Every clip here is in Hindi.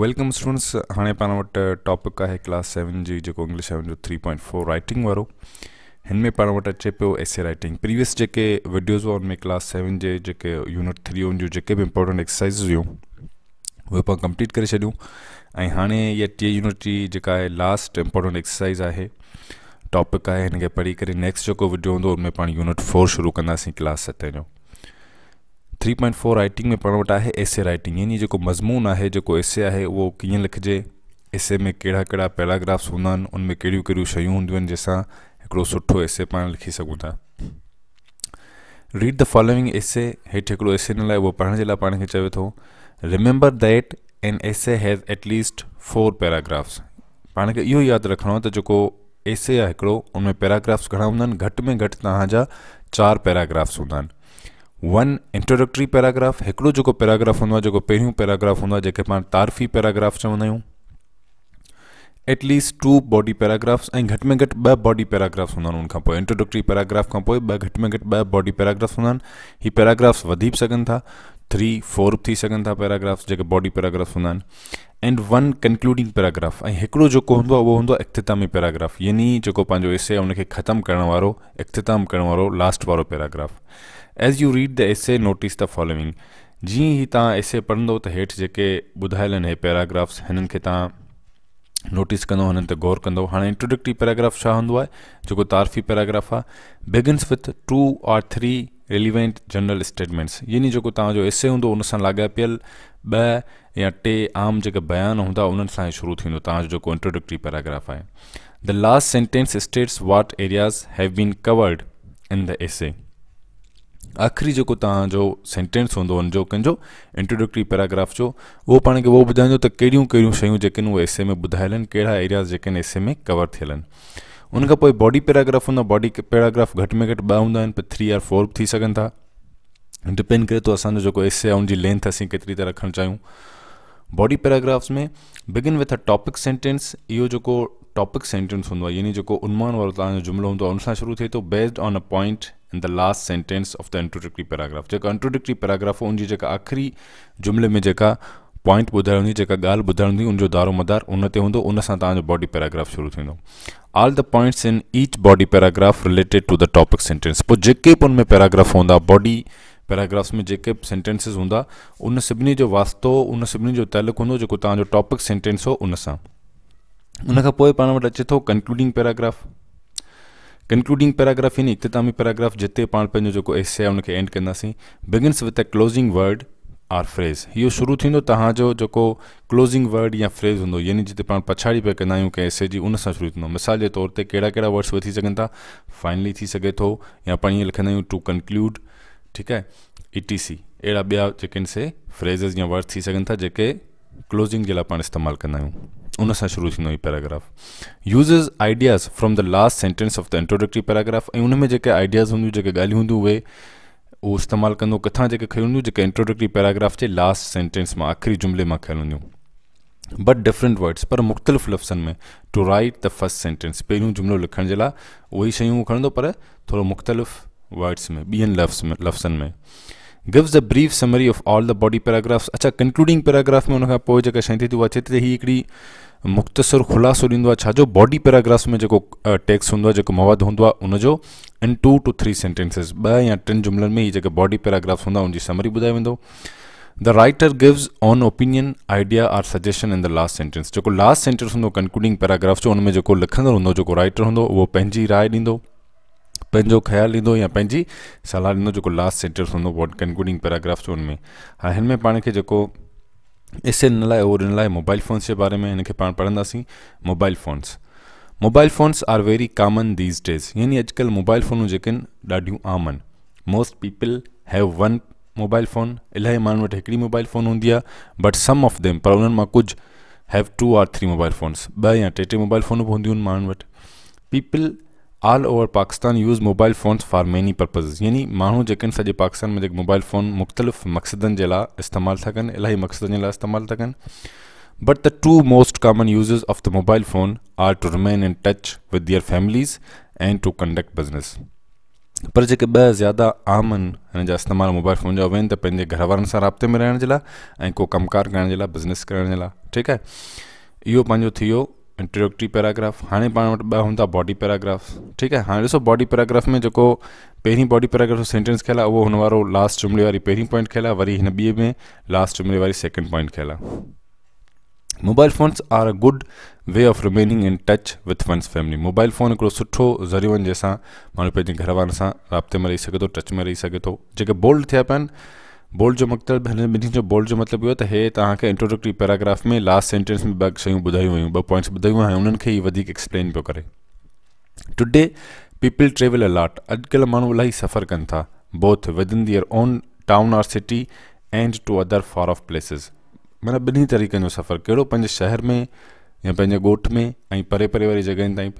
वेलकम स्टूडेंट्स हाँ ಪಾನ वो टॉपिक है क्लास सेवन जी जो इंग्लिश 7 जो 3.4 राइटिंग वारो हिन में पाण अचे पियो एसे राइटिंग प्रीवियस जेके वीडियोस हुआ उनमें क्लास सेवन के जेके यूनिट थ्री हुन जूं जेके इंपॉर्टेंट एक्सरसाइज़ हुई वो पाण कंप्लीट कर छॾियूं हाँ हाणे इहा टे यूनिट जी जेका आहे लास्ट इंपॉर्टेंट एक्सरसाइज़ है टॉपिक है इनके पढ़ी करे नेक्स्ट जो वीडियो हूंदो उनमें पा यूनिट फोर शुरू कंदासीं क्लास सतें जो थ्री पॉइंट फोर राइटिंग में पढ़ण वटा आहे एसे राइटिंग यानी जो मज़मून आहे जेको एसे वो उहो लिखे एस एसे में कड़ा कड़ा पैराग्राफ्स हूँ उनमें कड़ी कड़ी शूं हूँ जैसा एक हिकिड़ो सुठो एसे पा लिखी सूँ था रीड द फॉलोइंग एसे हेठि हिकिड़ो एसे हिन वो पढ़ने ला जे लाइ चवे तो remember that an essay has at least four paragraphs पान के इहो याद रखो तो जो जेको एसे उनमें पैराग्राफ्स घड़ा हूँ घट में घट तव्हांजा चार पैराग्राफ्स हूँ वन इंट्रोडक्टरी पैराग्राफ हिकिड़ो जेको पैराग्राफ हूंदो जो पे पैराग्राफ हूंदो जैसे पा तारफ़ी पैराग्राफ चवंदा एटलीस्ट टू बॉडी पैराग्राफ्स ए घट में घट ॿ बॉडी पैराग्राफ्स हूँ आहिनि उनखां इंट्रोडक्टरी पैराग्राफ खां पोइ में घटि ॿ बॉडी पैराग्राफ्स हूंदा आहिनि पैराग्राफ्स वधी बि था थ्री फोर थी सघनि था पैराग्राफ्स जो बॉडी पैराग्राफ्स हूँ एंड वन कंक्लूडिंग पैराग्राफ ऐं हिकिड़ो जेको हूंदो आहे उहो पैराग्राफ यानी जो पंहिंजो हिसे आहे हुनखे ख़तमु करण वारो लास्ट वो paragraph as you read the essay notice the following जीअं ई तव्हां एसे पढ़ंदो त हेठि जेके ॿुधायल आहिनि हे पैराग्राफ्स हिननि खे तव्हां नोटिस कंदो हिननि ते गौर कंदो हाणे इंट्रोडक्टरी पैराग्राफ छा हूंदो आहे जेको तारफ़ी पैराग्राफ आहे बिगिन्स विथ टू और थ्री रिलीवेंट जनरल स्टेटमेंट्स यानी जेको तव्हांजो एसे हूंदो उन सां लाॻापियल ॿ या टे आम जेके बयान हूंदा उन्हनि सां ई शुरू थींदो तव्हांजो जेको इंट्रोडक्टरी पैराग्राफ आहे the last sentence states what areas have been covered in the essay आख़िरी जो तव्हांजो सेंटेंस हूंदो हुनजो कंहिंजो इंट्रोडक्टरी पैराग्राफ जो वो पाण खे उहो ॿुधाईंदो त कड़ी कहिड़ियूं शयूं जेके आहिनि एसे में बुधायल आहिनि कहिड़ा एरियाज़ एसे में कवर थियल आहिनि उनखां बॉडी पैराग्राफ हों बॉडी पैराग्राफ घट में घट बन पर थ्री आर फोर थी सघनि था डिपेंड करे थो तो असांजो जेको एसे आहे लेंथ असीं केतिरी था रखणु चाहियूं बॉडी पैराग्राफ्स में begin with a topic sentence यो जो टॉपिक सेंटेंस होंगे यानी जो उन्मान वो तव्हांजो जुमिलो हूंदो आहे शुरू थे तो based on a point the last sentence of the introductory paragraph जो इंट्रोडक्टरी पैराग्राफ हो उनजी जेका आख़िरी जुमिले में जेका पॉइंट ॿुधाइणी जी जेका ॻाल्हि उन हूंदी उनजो दारो मदार उन ते उन बॉडी पैराग्राफ शुरू थींदो all the points in each body paragraph related to the topic sentence पोइ जेके बि उनमें पैराग्राफ हूंदा बॉडी पैराग्राफ्स में जेके बि सेंटेंसिस हूंदा उन सभिनी जो उन सभिनी जो तइलुक़ु हूंदो टॉपिक सेंटेंस हो उन सां उनखां पोइ अचे थो कंक्लूडिंग पैराग्राफ कंक्लूडिंग पैराग्राफ એની ઇખ્તતામી પેરાગ્રાફ जिते पाण पंहिंजो जो एसे आहे हुनखे एंड कंदासीं begins with a closing word or phrase यो शुरू थी तव्हांजो जेको क्लोज़िंग वर्ड या फ्रेज़ हों यानी जिते पाण पछाड़ी पे कंदा आहियूं कंहिं उन शुरू थींदो मिसाल के तौर ते कड़ा कहिड़ा वर्ड्स वठी सघनि फाइनली थी सघे थो या पा ये लिखा टू कंक्लूड ठीक है ई टी सी अहिड़ा ॿिया जेके से फ्रेज़िस या वर्ड्स थी सघनि था जेके क्लोज़िंग जे लाइ पाण इस्तेमालु कंदा उन सां शुरू थींदो हीअ paragraph uses ideas from the last sentence of the introductory paragraph ऐं उन में जेके आइडियाज़ हूंदियूं जेके ॻाल्हियूं हूंदियूं उहे उहो इस्तेमालु कंदो किथां जेके खयलु हूंदियूं जेके इंट्रोडक्ट्री पैराग्राफ जे लास्ट सेंटेंस मां आख़िरी जुमिले मां खयलु हूंदियूं बट डिफरेंट वर्ड्स पर मुख़्तलिफ़ लफ़्ज़नि में to write the first sentence पहिरियों जुमिलो लिखण जे लाइ उहे ई शयूं खणंदो पर थोरो मुख़्तलिफ़ वर्ड्स में ॿियनि लफ़्ज़ में अच्छा, गिव्स अच्छा, a brief summary of all the body paragraphs अच्छा कंक्लूडिंग पैराग्राफ में उनखां पोइ जेका शइ थी उहा मुख़्तसर ख़ुलासो ॾींदो बॉडी पैराग्राफ्स में जो टेक्स हूंदो आहे जेको मवाद हूंदो आहे in two to three sentences ॿ या टिनि जुमलन में इहे बॉडी पैराग्राफ्स हूंदा उनजी समरी ॿुधायो वेंदो the writer gives an opinion idea or suggestion in the last sentence जो लास्ट सेंटेंस हूंदो कंक्लूडिंग पैराग्राफ जो उनमें जेको लिखंदड़ हूंदो राइटर हूंदो उहो पंहिंजी राय ॾींदो पंहिंजो ख़्यालु ॾींदो या पंहिंजी सलाह ॾींदो जो लास्ट सेंटेंस हूंदो कंक्लूडिंग पैराग्राफ जो हुनमें हा हिन में पाण खे जेको एसे ॾिनल आहे मोबाइल फ़ोन्स के बारे में हिनखे पाण पढ़ंदासीं mobile phones mobile phones are very common these days यानी अजकल मोबाइल फ़ोनूं जेके आहिनि आम आहिनि most people have one mobile phone इलाही माण्हुनि मोबाइल फ़ोन होंगी आहे बट सम ऑफ देम पर उन्होंने कुछ have two or three mobile phones ब या टे टे मोबाइल फोन भी हूंदियूं आहिनि people all over Pakistan use mobile phones for many purpose यानी माण्हू जेके आहिनि पाकिस्तान में मोबाइल फ़ोन मुख़्तलिफ़ मकसद इस्तेमाल था कन इलाही मकसद जे लाइ इस्तेमालु था कनि but the two most common users of the mobile phone are to remain in touch with their families and to conduct business पर जो ॿ ज़्यादा आम आहिनि इस्तेमाल मोबाइल फ़ोन जा आहिनि त पंहिंजे घर वारनि सां में रहने जे लाइ ऐं को कमकार करण बिज़नेस करण ठीक है ठीकु आहे इहो इंट्रोडक्टरी पैराग्राफ हाँ पाण वटि बॉडी पैराग्राफ्स ठीक है हाँ ॾिसो बॉडी पैराग्राफ में जो पहिरीं बॉडी पैराग्राफ सेंटेंस खेल आहे उहो लास्ट जुमिले वाली पहिरीं पॉइंट खेल आहे वरी बी में लास्ट जुमिले वाली सेकेंड पॉइंट खेल आहे mobile phones are a good way of remaining in touch with one's family mobile phone एक सुठो ज़रियो आहिनि जंहिंसां माण्हू पंहिंजे घर वारनि में रही सघे टच में रही सघे थो बोल्ड थे पिया बोल्ड जो मकतब मीनिंग जो बोल्ड जो मतिलबु इहो तो त हे तव्हांखे इंट्रोडक्टरी पैराग्राफ में लास्ट सेंटेंस में ॿ शयूं ॿुधायूं हुयूं ॿ पॉइंट्स ॿुधायूं ऐं उन्हनि खे ई वधीक एक्सप्लेन पियो करे टुडे पीपल ट्रेवल अलॉट अॼुकल्ह माण्हू इलाही सफ़र कनि था both within their own town or city and to other far off places माना ॿिन्ही तरीक़नि जो सफ़र कहिड़ो पंहिंजे शहर में या पंहिंजे ॻोठ में ऐं परे परे वारी जॻहियुनि ताईं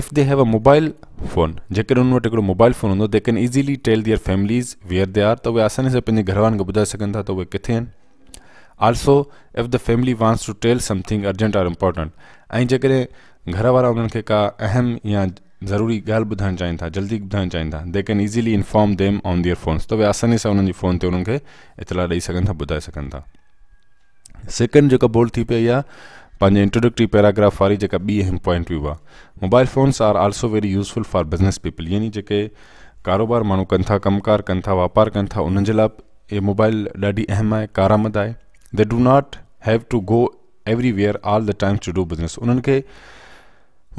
if they have a mobile phone जेकर उन मोबाइल फ़ोन हूंदो they can easily tell their families where they are तो वे आसानी से पंहिंजे घर वारनि खे ॿुधाए था त तो उहे किथे आहिनि also if the family wants to tell something urgent or important ए जेकॾहिं घर वारा का अहम या ज़रूरी ॻाल्हि ॿुधाइणु चाहिनि था जल्दी ॿुधाइणु चाहन था they can easily inform them on their phones तो वे आसानी से उन्हनि जे फ़ोन ते उन्हनि खे इतलाह ॾेई था ॿुधाए सघनि था सेकेंड जेका बोल थी पे आहे પણ ઇન્ટ્રોડક્ટરી પેરાગ્રાફ વારી જકે બી અહમ પોઈન્ટ હોવા mobile phones are also very useful for business people યની જકે کاروبار માણો કન્થા કામકાર કન્થા વેપાર કન્થા ઉનન જલબ એ મોબાઈલ ડાડી અહમ કારામદ આય they do not have to go everywhere all the times to do business ઉનન કે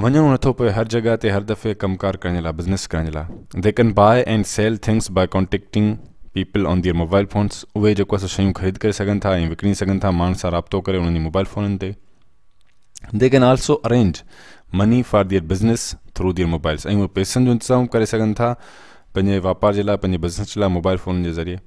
મણન નથો પર હર જગહતે હર દફે કામકાર કરનેલા બિઝનેસ કરનેલા they can buy and sell things by contacting people on their mobile phones ઓવે જો કસો શયુ ખરીદ કરી સકન થા એ વિકની સકન થા માનસા رابطہ કરે ઉનની મોબાઈલ ફોનનતે They can also arrange money for their business through their mobiles. ऐं उहे पैसनि जो kare sakan tha था पंहिंजे jela जे business jela mobile phone je zariye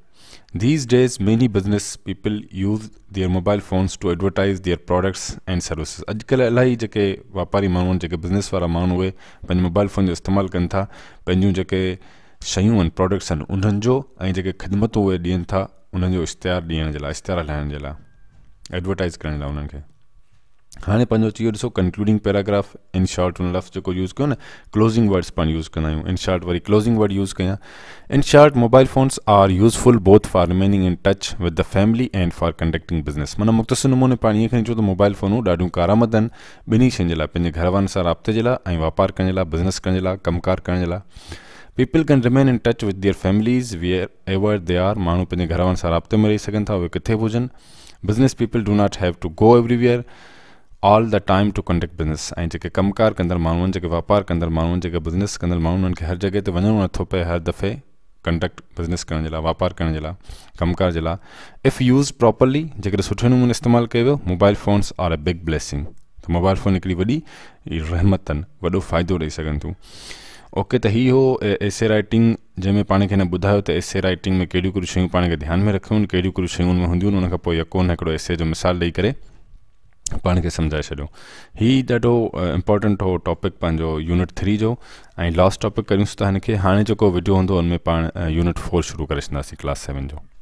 these days many business people use their mobile phones to advertise their products and services ajkal alai services अॼुकल्ह इलाही जेके वापारी माण्हू आहिनि जेके बिज़नेस वारा माण्हू उहे पंहिंजे मोबाइल फ़ोन जो इस्तेमालु कनि था पंहिंजूं जेके शयूं आहिनि प्रोडक्ट्स आहिनि उन्हनि जो ऐं जेके ख़िदमतूं उहे ॾियनि था उन्हनि जो ishtihar ॾियण जे लाइ इश्तेहार हलाइण हाँ पंहिंजो अची कंक्लूडिंग पैराग्राफ इन शॉर्ट उन लफ़्ज़ जो यूज़ कयो न क्लोज़िंग वर्ड्स पा यूज़ कंदा आहियूं इन शॉर्ट वरी क्लोज़िंग वर्ड यूज़ क्या in short mobile phones are useful both for remaining in touch with the family and for conducting business माना मुख़्तसिर नमूने पा ये खणी अचूं त मोबाइल फ़ोनूं ॾाढियूं कारामद आहिनि बिन्हीं शयुनि जे लाइ पंहिंजे घर वारनि सां राब्ते जे लाइ बिज़नेस करण जे लाइ people can remain in touch with their families wherever they are माण्हू पंहिंजे घर वारनि सां राब्ते में रही सघनि था उहे किथे बि business people do not have to go everywhere all the time to conduct business ऐं कमकार कंदड़ मूँ आहिनि जेके वापार कंदड़ माण्हू आहिनि जेके बिज़नेस कंदड़ माण्हू आहिनि हर जगह ते वञिणो नथो हर दफ़े कंडक्ट बिज़नेस कर व्यापार कर वापार कमकार इफ़ यूज़ प्रॉपरली जेकॾहिं सुठे नमूने इस्तेमाल कर mobile phones are a big blessing तो मोबाइल फ़ोन एक वही रहमत वो वॾो फ़ाइदो ओके तो हीअ हो एसे राइटिंग जंहिंमें पाण खे हिन ॿुधायो एसे तो राइटिंग में कड़ी कड़ी शयूं पाण में रखियूं कड़ी कहिड़ियूं शयूं उनमें हूंदियूं आहिनि एसे जो मिसाल ॾेई करे पाण खे सम्झाए छॾियो हीअ ॾाढो इम्पोटेंट हो टॉपिक पंहिंजो यूनिट थ्री जो ऐं लास्ट टॉपिक करियूंसि त हिनखे हाणे जेको विडियो हूंदो हुन में पाण यूनिट फोर शुरू करे छॾंदासीं क्लास सेवन जो